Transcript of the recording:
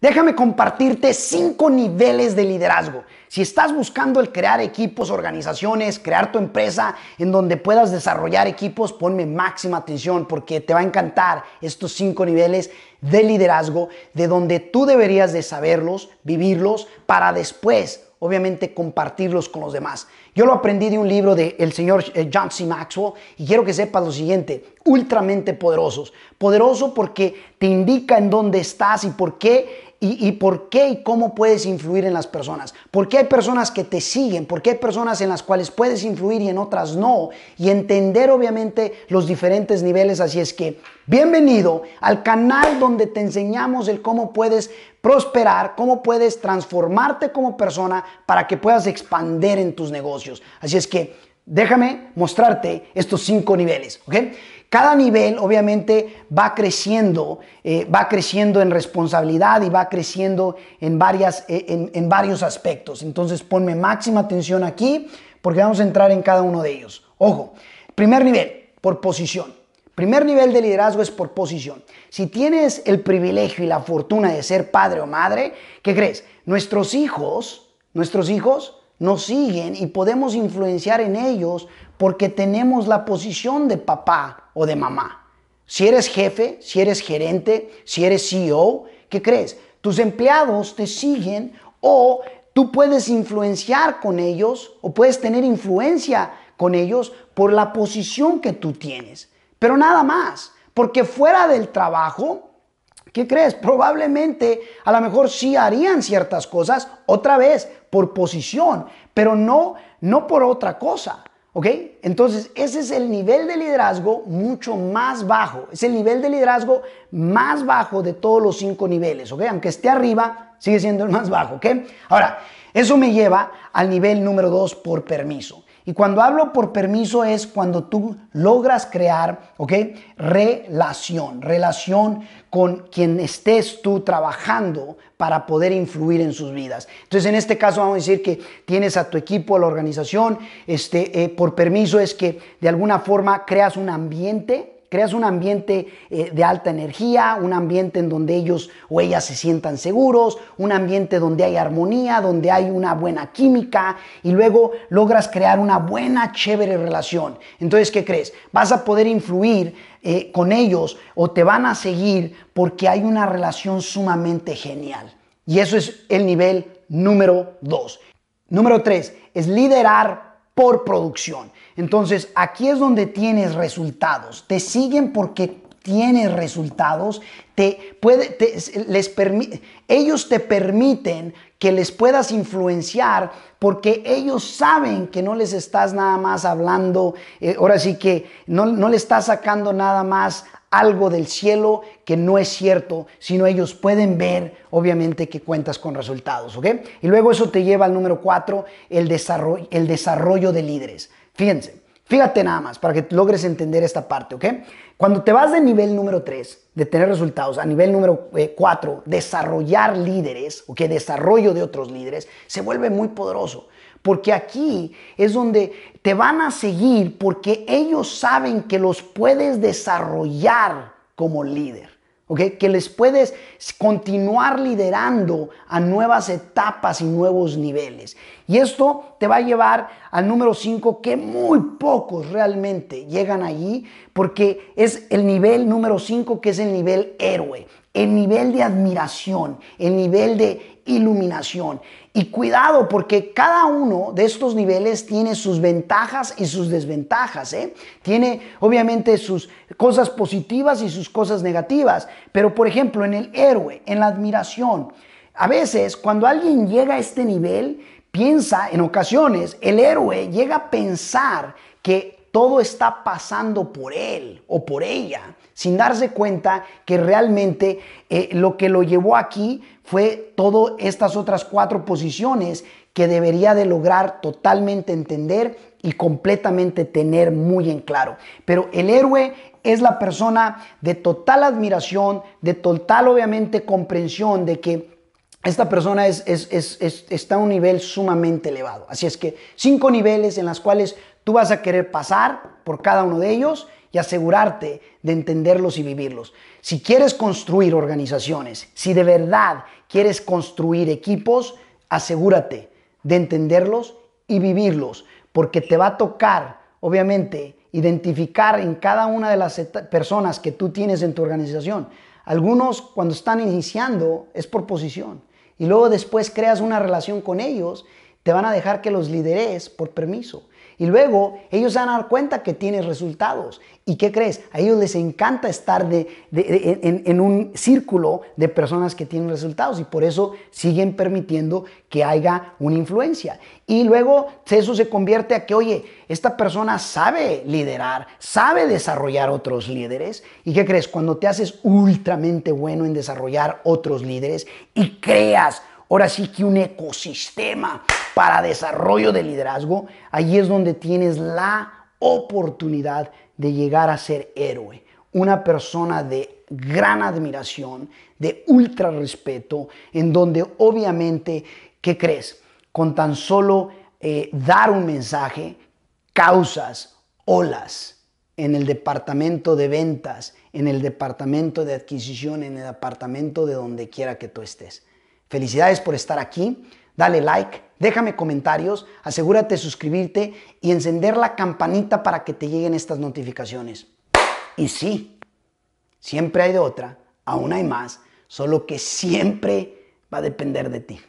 Déjame compartirte cinco niveles de liderazgo. Si estás buscando el crear equipos, organizaciones, crear tu empresa en donde puedas desarrollar equipos, ponme máxima atención porque te va a encantar estos cinco niveles de liderazgo de donde tú deberías de saberlos, vivirlos para después obviamente compartirlos con los demás. Yo lo aprendí de un libro del el señor eh, John C. Maxwell y quiero que sepas lo siguiente, ultramente poderosos. Poderoso porque te indica en dónde estás y por qué y, por qué y cómo puedes influir en las personas. ¿Por qué hay personas que te siguen? ¿Por qué hay personas en las cuales puedes influir y en otras no? Y entender obviamente los diferentes niveles. Así es que bienvenido al canal donde te enseñamos el cómo puedes prosperar, cómo puedes transformarte como persona para que puedas expander en tus negocios. Así es que... Déjame mostrarte estos cinco niveles, Cada nivel obviamente va creciendo, eh, va creciendo en responsabilidad y va creciendo eh, en, en varios aspectos. Entonces ponme máxima atención aquí porque vamos a entrar en cada uno de ellos. Ojo, primer nivel, por posición. Primer nivel de liderazgo es por posición. Si tienes el privilegio y la fortuna de ser padre o madre, ¿qué crees? Nuestros hijos, nuestros hijos nos siguen y podemos influenciar en ellos porque tenemos la posición de papá o de mamá. Si eres jefe, si eres gerente, si eres CEO, ¿qué crees? Tus empleados te siguen o tú puedes influenciar con ellos o puedes tener influencia con ellos por la posición que tú tienes. Pero nada más, porque fuera del trabajo, ¿Qué crees? Probablemente a lo mejor sí harían ciertas cosas otra vez por posición, pero no, no por otra cosa. ¿Ok? Entonces, ese es el nivel de liderazgo mucho más bajo. Es el nivel de liderazgo más bajo de todos los cinco niveles. ¿Ok? Aunque esté arriba, sigue siendo el más bajo. ¿Ok? Ahora, eso me lleva al nivel número dos por permiso. Y cuando hablo por permiso es cuando tú logras crear, ¿ok? Relación, relación con quien estés tú trabajando para poder influir en sus vidas. Entonces, en este caso vamos a decir que tienes a tu equipo, a la organización, este, eh, por permiso es que de alguna forma creas un ambiente creas un ambiente eh, de alta energía, un ambiente en donde ellos o ellas se sientan seguros, un ambiente donde hay armonía, donde hay una buena química y luego logras crear una buena, chévere relación. Entonces, ¿qué crees? Vas a poder influir eh, con ellos o te van a seguir porque hay una relación sumamente genial. Y eso es el nivel número dos. Número tres es liderar por producción. Entonces, aquí es donde tienes resultados. Te siguen porque tienes resultados, te puede, les ellos te permiten que les puedas influenciar porque ellos saben que no les estás nada más hablando, eh, ahora sí que no, no le estás sacando nada más algo del cielo que no es cierto, sino ellos pueden ver, obviamente, que cuentas con resultados, ¿ok? Y luego eso te lleva al número cuatro, el desarrollo, el desarrollo de líderes. Fíjense, Fíjate nada más para que logres entender esta parte, ¿ok? Cuando te vas de nivel número 3, de tener resultados, a nivel número 4, eh, desarrollar líderes, que Desarrollo de otros líderes, se vuelve muy poderoso. Porque aquí es donde te van a seguir porque ellos saben que los puedes desarrollar como líder. Que les puedes continuar liderando a nuevas etapas y nuevos niveles. Y esto te va a llevar al número 5, que muy pocos realmente llegan allí, porque es el nivel número 5, que es el nivel héroe el nivel de admiración, el nivel de iluminación. Y cuidado porque cada uno de estos niveles tiene sus ventajas y sus desventajas. ¿eh? Tiene obviamente sus cosas positivas y sus cosas negativas. Pero por ejemplo en el héroe, en la admiración. A veces cuando alguien llega a este nivel, piensa en ocasiones, el héroe llega a pensar que todo está pasando por él o por ella, sin darse cuenta que realmente eh, lo que lo llevó aquí fue todas estas otras cuatro posiciones que debería de lograr totalmente entender y completamente tener muy en claro. Pero el héroe es la persona de total admiración, de total obviamente comprensión de que esta persona está a un nivel sumamente elevado. Así es que cinco niveles en las cuales Tú vas a querer pasar por cada uno de ellos y asegurarte de entenderlos y vivirlos. Si quieres construir organizaciones, si de verdad quieres construir equipos, asegúrate de entenderlos y vivirlos, porque te va a tocar, obviamente, identificar en cada una de las personas que tú tienes en tu organización. Algunos cuando están iniciando es por posición y luego después creas una relación con ellos, te van a dejar que los lideres por permiso y luego ellos van a dar cuenta que tienes resultados. ¿Y qué crees? A ellos les encanta estar en, en, un círculo de personas que tienen resultados y por eso siguen permitiendo que haya una influencia. Y luego eso se convierte a que, oye, esta persona sabe liderar, sabe desarrollar otros líderes. ¿Y qué crees? Cuando te haces ultramente bueno en desarrollar otros líderes y creas, ahora sí que un ecosistema para desarrollo de liderazgo, ahí es donde tienes la oportunidad de llegar a ser héroe, una persona de gran admiración, de ultra respeto, en donde obviamente, ¿qué crees? Con tan solo eh, dar un mensaje, causas olas en el departamento de ventas, en el departamento de adquisición, en el departamento de donde quiera que tú estés. Felicidades por estar aquí. Dale like, déjame comentarios, asegúrate de suscribirte y encender la campanita para que te lleguen estas notificaciones. Y sí, siempre hay de otra, aún hay más, solo que siempre va a depender de ti.